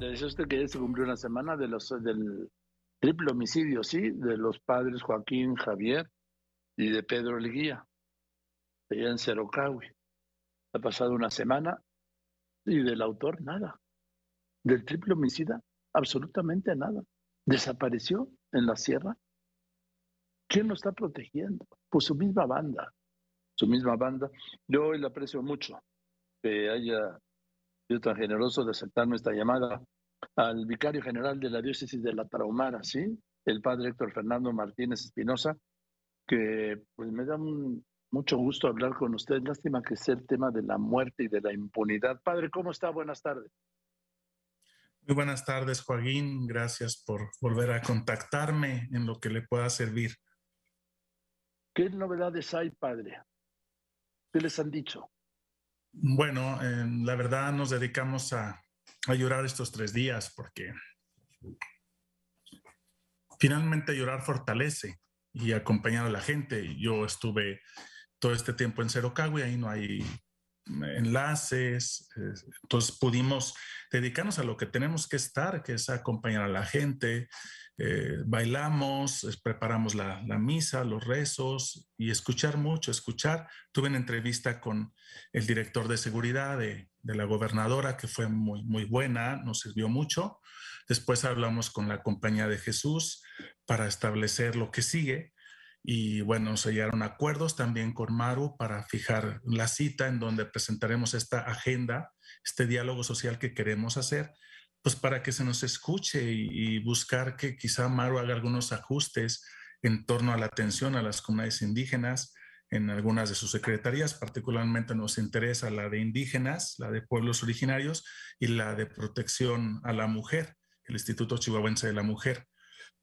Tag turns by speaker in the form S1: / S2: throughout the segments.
S1: Le decía usted que ya se cumplió una semana de los, del triple homicidio, ¿sí? De los padres Joaquín Javier y de Pedro Liguía, allá en Cerocawi. Ha pasado una semana y del autor nada. Del triple homicida, absolutamente nada. Desapareció en la sierra. ¿Quién lo está protegiendo? Pues su misma banda. Su misma banda. Yo hoy le aprecio mucho que haya tan generoso de aceptar nuestra llamada, al vicario general de la diócesis de La Tarahumara, ¿sí? el padre Héctor Fernando Martínez Espinosa, que pues me da mucho gusto hablar con usted. Lástima que sea el tema de la muerte y de la impunidad. Padre, ¿cómo está? Buenas tardes.
S2: Muy buenas tardes, Joaquín. Gracias por volver a contactarme en lo que le pueda servir.
S1: ¿Qué novedades hay, padre? ¿Qué les han dicho?
S2: Bueno, la verdad nos dedicamos a, llorar estos tres días porque finalmente llorar fortalece y acompañar a la gente. Yo estuve todo este tiempo en Cerocagua y ahí no hay enlaces. Entonces pudimos dedicarnos a lo que tenemos que estar, que es acompañar a la gente. Eh, bailamos, preparamos la, misa, los rezos y escuchar mucho, escuchar. Tuve una entrevista con el director de seguridad de, la gobernadora que fue muy, muy buena, nos sirvió mucho. Después hablamos con la compañía de Jesús para establecer lo que sigue y bueno, se llegaron acuerdos también con Maru para fijar la cita en donde presentaremos esta agenda, este diálogo social que queremos hacer, pues para que se nos escuche y, y buscar que quizá Maru haga algunos ajustes en torno a la atención a las comunidades indígenas en algunas de sus secretarías, particularmente nos interesa la de indígenas, la de pueblos originarios y la de protección a la mujer, el Instituto Chihuahuense de la Mujer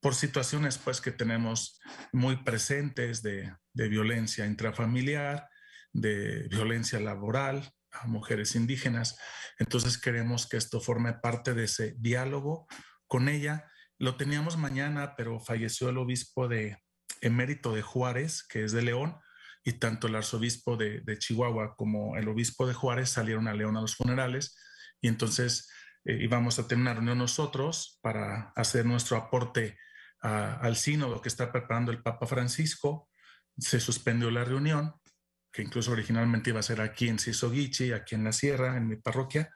S2: por situaciones pues que tenemos muy presentes de, violencia intrafamiliar, de violencia laboral a mujeres indígenas. Entonces queremos que esto forme parte de ese diálogo con ella. Lo teníamos mañana, pero falleció el obispo de emérito de Juárez, que es de León, y tanto el arzobispo de, Chihuahua como el obispo de Juárez salieron a León a los funerales. Y entonces eh, íbamos a tener una nosotros para hacer nuestro aporte al sínodo que está preparando el Papa Francisco, se suspendió la reunión, que incluso originalmente iba a ser aquí en Sisoguichi, aquí en la sierra, en mi parroquia,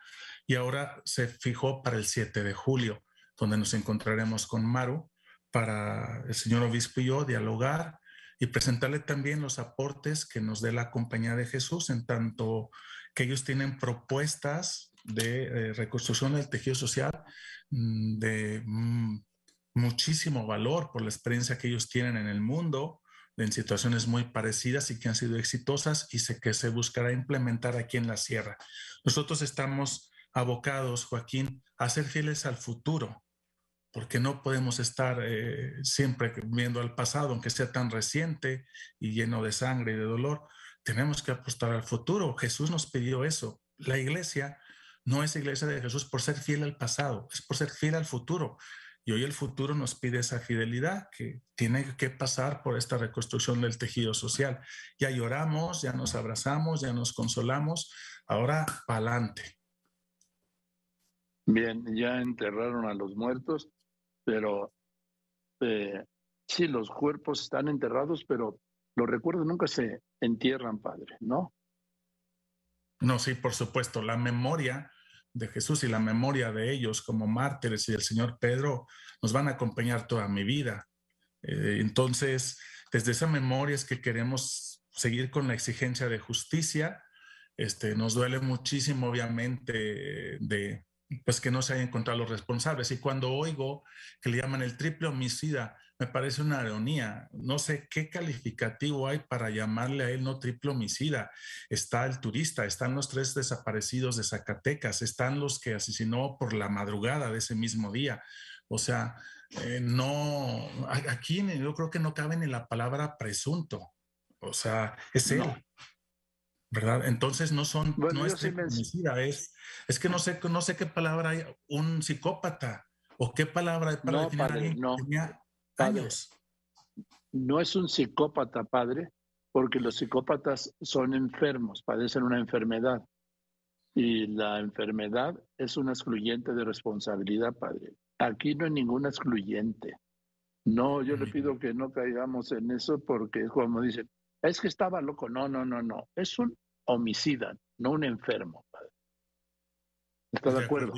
S2: y ahora se fijó para el 7 de julio, donde nos encontraremos con Maru para el señor obispo y yo dialogar y presentarle también los aportes que nos dé la Compañía de Jesús, en tanto que ellos tienen propuestas de eh, reconstrucción del tejido social, mm, de mm, muchísimo valor por la experiencia que ellos tienen en el mundo, en situaciones muy parecidas y que han sido exitosas y sé que se buscará implementar aquí en la sierra. Nosotros estamos abocados, Joaquín, a ser fieles al futuro, porque no podemos estar eh, siempre viendo al pasado, aunque sea tan reciente y lleno de sangre y de dolor. Tenemos que apostar al futuro. Jesús nos pidió eso. La iglesia no es iglesia de Jesús por ser fiel al pasado, es por ser fiel al futuro. Y hoy el futuro nos pide esa fidelidad que tiene que pasar por esta reconstrucción del tejido social. Ya lloramos, ya nos abrazamos, ya nos consolamos. Ahora, pa'lante.
S1: Bien, ya enterraron a los muertos, pero eh, sí, los cuerpos están enterrados, pero los recuerdos nunca se entierran, padre, ¿no?
S2: No, sí, por supuesto. La memoria de Jesús y la memoria de ellos como mártires y del Señor Pedro nos van a acompañar toda mi vida. Eh, entonces, desde esa memoria es que queremos seguir con la exigencia de justicia. Este, nos duele muchísimo, obviamente, de pues que no se hayan encontrado los responsables. Y cuando oigo que le llaman el triple homicida me parece una ironía. No sé qué calificativo hay para llamarle a él no triple homicida. Está el turista, están los tres desaparecidos de Zacatecas, están los que asesinó por la madrugada de ese mismo día. O sea, eh, no, aquí yo creo que no cabe ni la palabra presunto. O sea, es él. ¿Verdad? Entonces no son, no es triple homicida, es, que no sé, qué palabra hay, un
S1: psicópata, o qué palabra hay para definir no es un psicópata, padre, porque los psicópatas son enfermos, padecen una enfermedad. Y la enfermedad es una excluyente de responsabilidad, padre. Aquí no hay ninguna excluyente. No, yo le mm. pido que no caigamos en eso porque como dicen, es que estaba loco. No, no, no, no. Es un homicida, no un enfermo, padre.
S2: ¿Está de, acuerdo?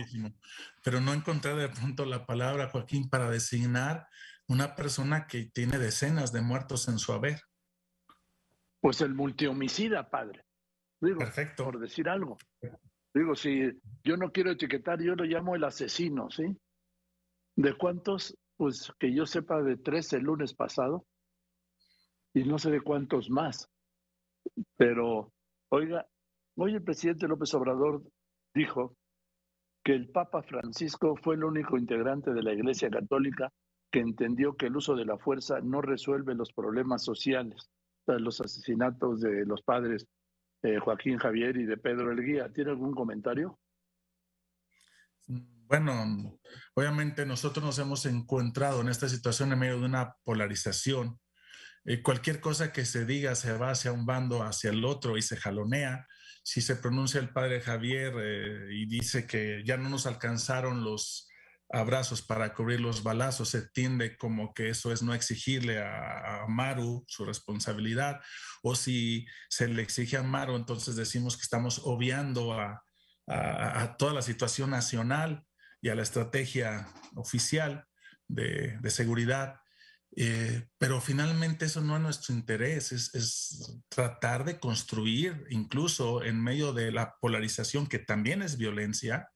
S2: Pero no encontré de pronto la palabra, Joaquín, para designar una persona que tiene decenas de muertos en su haber.
S1: Pues el multihomicida, padre. Digo, Perfecto. Por decir algo. Digo, si yo no quiero etiquetar, yo lo llamo el asesino, ¿sí? ¿De cuántos? Pues que yo sepa de tres el lunes pasado y no sé de cuántos más. Pero, oiga, hoy el presidente López Obrador dijo que el Papa Francisco fue el único integrante de la Iglesia Católica que entendió que el uso de la fuerza no resuelve los problemas sociales, los asesinatos de los padres eh, Joaquín Javier y de Pedro El Guía. ¿Tiene algún comentario?
S2: Bueno, obviamente nosotros nos hemos encontrado en esta situación en medio de una polarización. Eh, cualquier cosa que se diga se va hacia un bando, hacia el otro y se jalonea. Si se pronuncia el padre Javier eh, y dice que ya no nos alcanzaron los abrazos para cubrir los balazos. Se tiende como que eso es no exigirle a, Maru su responsabilidad, o si se le exige a Maru, entonces decimos que estamos obviando a, toda la situación nacional y a la estrategia oficial de, seguridad. Eh, pero finalmente eso no es nuestro interés, es tratar de construir, incluso en medio de la polarización, que también es violencia,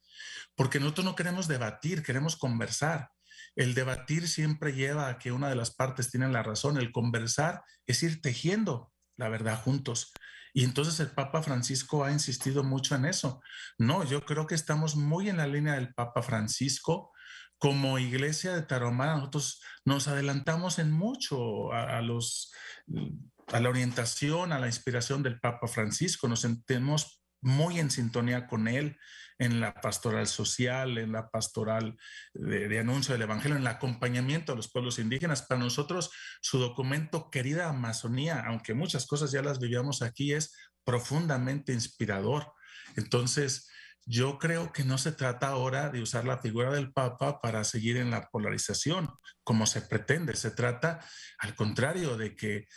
S2: porque nosotros no queremos debatir, queremos conversar. El debatir siempre lleva a que una de las partes tiene la razón, el conversar es ir tejiendo la verdad juntos. Y entonces el Papa Francisco ha insistido mucho en eso. No, yo creo que estamos muy en la línea del Papa Francisco. Como iglesia de Tarahumara, nosotros nos adelantamos en mucho a, a la orientación, a la inspiración del Papa Francisco. Nos sentimos muy en sintonía con él en la pastoral social, en la pastoral de, anuncio del Evangelio, en el acompañamiento a los pueblos indígenas. Para nosotros, su documento, querida Amazonía, aunque muchas cosas ya las vivíamos aquí, es profundamente inspirador. Entonces, yo creo que no se trata ahora de usar la figura del Papa para seguir en la polarización, como se pretende. Se trata, al contrario, de que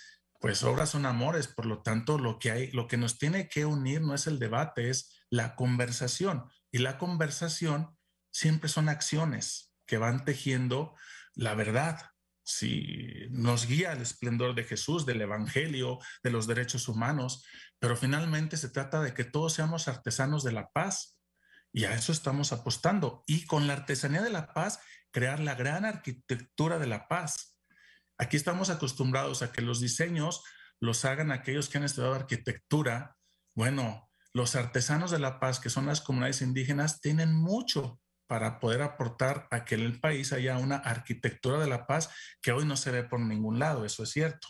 S2: pues obras son amores, por lo tanto lo que hay, lo que nos tiene que unir no es el debate, es la conversación y la conversación siempre son acciones que van tejiendo la verdad. Si nos guía el esplendor de Jesús, del evangelio, de los derechos humanos, pero finalmente se trata de que todos seamos artesanos de la paz y a eso estamos apostando y con la artesanía de la paz crear la gran arquitectura de la paz Aquí estamos acostumbrados a que los diseños los hagan aquellos que han estudiado arquitectura. Bueno, los artesanos de la paz, que son las comunidades indígenas, tienen mucho para poder aportar a que en el país haya una arquitectura de la paz que hoy no se ve por ningún lado, eso es
S1: cierto.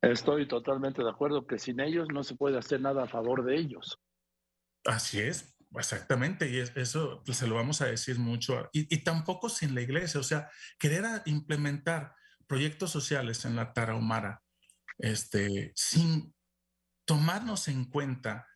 S1: Estoy totalmente de acuerdo que sin ellos no se puede hacer nada a favor de ellos.
S2: Así es, Exactamente, y eso se lo vamos a decir mucho. Y, tampoco sin la iglesia, o sea, querer implementar proyectos sociales en la tarahumara este, sin tomarnos en cuenta,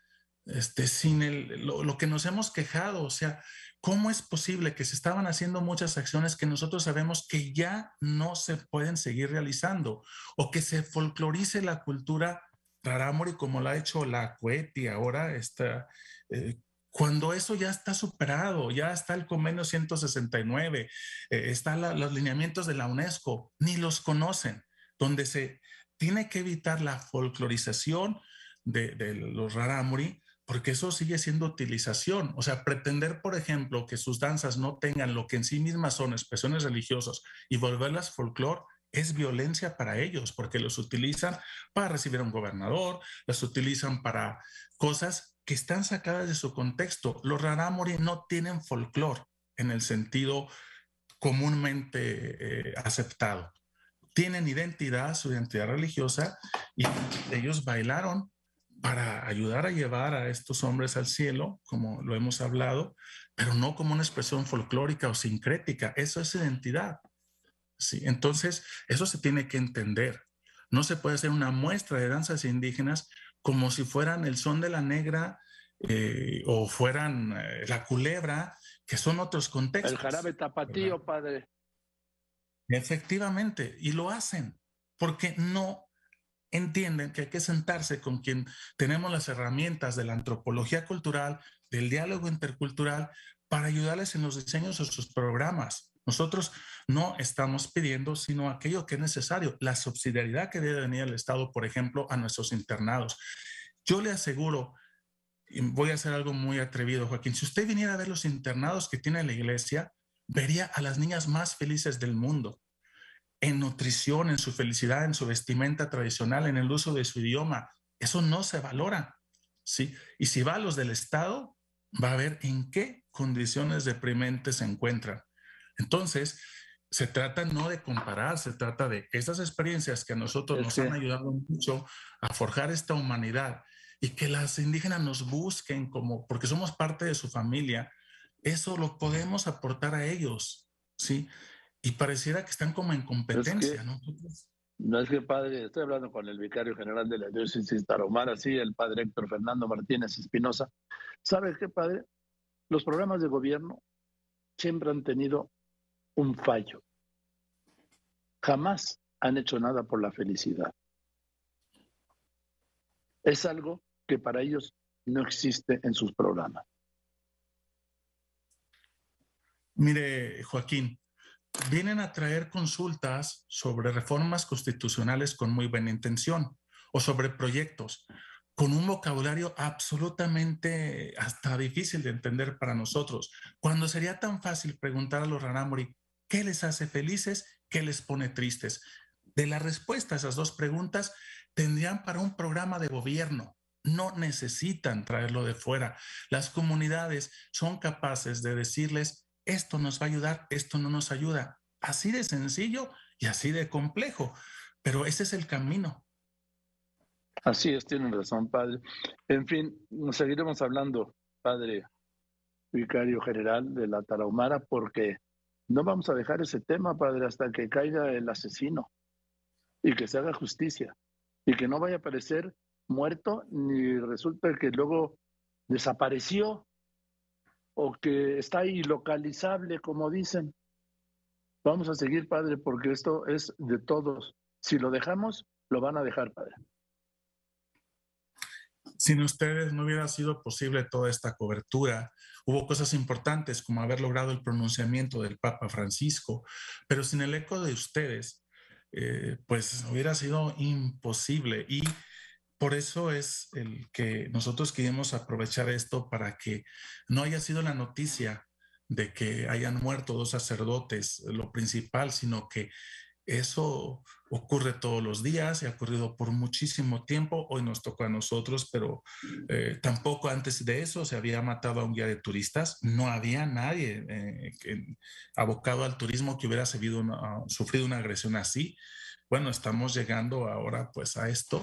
S2: este, sin lo, que nos hemos quejado, o sea, ¿cómo es posible que se estaban haciendo muchas acciones que nosotros sabemos que ya no se pueden seguir realizando o que se folclorice la cultura rarámuri como la ha hecho la Cueti ahora, esta... Eh, cuando eso ya está superado, ya está el convenio 169, eh, están los lineamientos de la UNESCO, ni los conocen, donde se tiene que evitar la folclorización de, de los raramuri, porque eso sigue siendo utilización. O sea, pretender, por ejemplo, que sus danzas no tengan lo que en sí mismas son expresiones religiosas y volverlas folclor es violencia para ellos, porque los utilizan para recibir a un gobernador, los utilizan para cosas que están sacadas de su contexto. Los rarámuri no tienen folclor en el sentido comúnmente eh, aceptado. Tienen identidad, su identidad religiosa, y ellos bailaron para ayudar a llevar a estos hombres al cielo, como lo hemos hablado, pero no como una expresión folclórica o sincrética. Eso es identidad. Sí, entonces, eso se tiene que entender. No se puede hacer una muestra de danzas indígenas como si fueran el son de la negra eh, o fueran eh, la culebra, que son otros contextos. El jarabe
S1: tapatío, padre.
S2: Efectivamente, y lo hacen, porque no entienden que hay que sentarse con quien tenemos las herramientas de la antropología cultural, del diálogo intercultural, para ayudarles en los diseños de sus programas. Nosotros no estamos pidiendo sino aquello que es necesario, la subsidiariedad que debe venir el Estado, por ejemplo, a nuestros internados. Yo le aseguro, y voy a hacer algo muy atrevido, Joaquín, si usted viniera a ver los internados que tiene la iglesia, vería a las niñas más felices del mundo, en nutrición, en su felicidad, en su vestimenta tradicional, en el uso de su idioma. Eso no se valora. ¿sí? Y si va a los del Estado, va a ver en qué condiciones deprimentes se encuentran. Entonces, se trata no de comparar, se trata de estas experiencias que a nosotros nos han ayudado mucho a forjar esta humanidad y que las indígenas nos busquen como, porque somos parte de su familia, eso lo podemos aportar a ellos, ¿sí? Y pareciera que están como en competencia,
S1: ¿no? No es que padre, estoy hablando con el vicario general de la diócesis Tarahumara, sí, el padre Héctor Fernando Martínez Espinosa. ¿Sabes qué, padre? Los programas de gobierno siempre han tenido un fallo. Jamás han hecho nada por la felicidad. Es algo que para ellos no existe en sus programas.
S2: Mire, Joaquín, vienen a traer consultas sobre reformas constitucionales con muy buena intención o sobre proyectos con un vocabulario absolutamente hasta difícil de entender para nosotros, cuando sería tan fácil preguntar a los Ranamori, ¿Qué les hace felices? ¿Qué les pone tristes? De la respuesta a esas dos preguntas tendrían para un programa de gobierno. No necesitan traerlo de fuera. Las comunidades son capaces de decirles, esto nos va a ayudar, esto no nos ayuda. Así de sencillo y así de complejo. Pero ese es el camino.
S1: Así es, tienen razón, padre. En fin, nos seguiremos hablando, padre vicario general de la Tarahumara, porque no vamos a dejar ese tema, Padre, hasta que caiga el asesino y que se haga justicia y que no vaya a aparecer muerto ni resulta que luego desapareció o que está ilocalizable, como dicen. Vamos a seguir, Padre, porque esto es de todos. Si lo dejamos, lo van a dejar, Padre.
S2: Sin ustedes no hubiera sido posible toda esta cobertura. Hubo cosas importantes como haber logrado el pronunciamiento del Papa Francisco, pero sin el eco de ustedes, eh, pues hubiera sido imposible. Y por eso es el que nosotros queremos aprovechar esto para que no haya sido la noticia de que hayan muerto dos sacerdotes lo principal, sino que eso ocurre todos los días y ha ocurrido por muchísimo tiempo. Hoy nos tocó a nosotros, pero eh, tampoco antes de eso se había matado a un guía de turistas. No había nadie eh, abocado al turismo que hubiera uh, sufrido una agresión así. Bueno, estamos llegando ahora pues a esto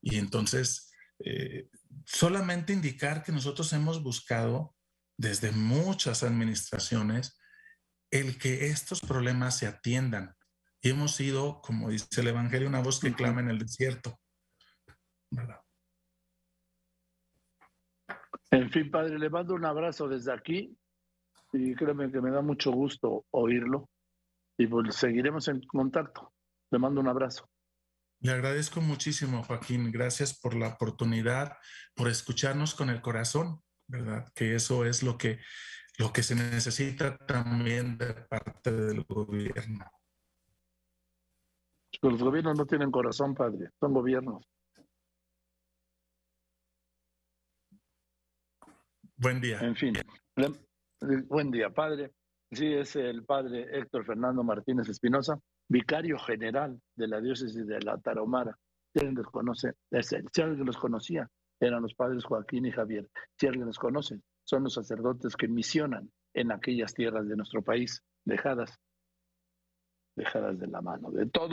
S2: y entonces eh, solamente indicar que nosotros hemos buscado desde muchas administraciones el que estos problemas se atiendan y hemos sido, como dice el Evangelio, una voz que clama en el desierto.
S1: En fin, padre, le mando un abrazo desde aquí y créeme que me da mucho gusto oírlo y pues, seguiremos en contacto. Le mando un abrazo.
S2: Le agradezco muchísimo, Joaquín. Gracias por la oportunidad, por escucharnos con el corazón, ¿verdad? Que eso es lo que, lo que se necesita también de parte del gobierno.
S1: Pues los gobiernos no tienen corazón, padre, son gobiernos. Buen día. En fin, buen día, padre. Sí, es el padre Héctor Fernando Martínez Espinosa, vicario general de la diócesis de la Tarahumara. Si alguien los conoce, los conocía, eran los padres Joaquín y Javier. Si alguien los conoce, son los sacerdotes que misionan en aquellas tierras de nuestro país, dejadas, dejadas de la mano de todos.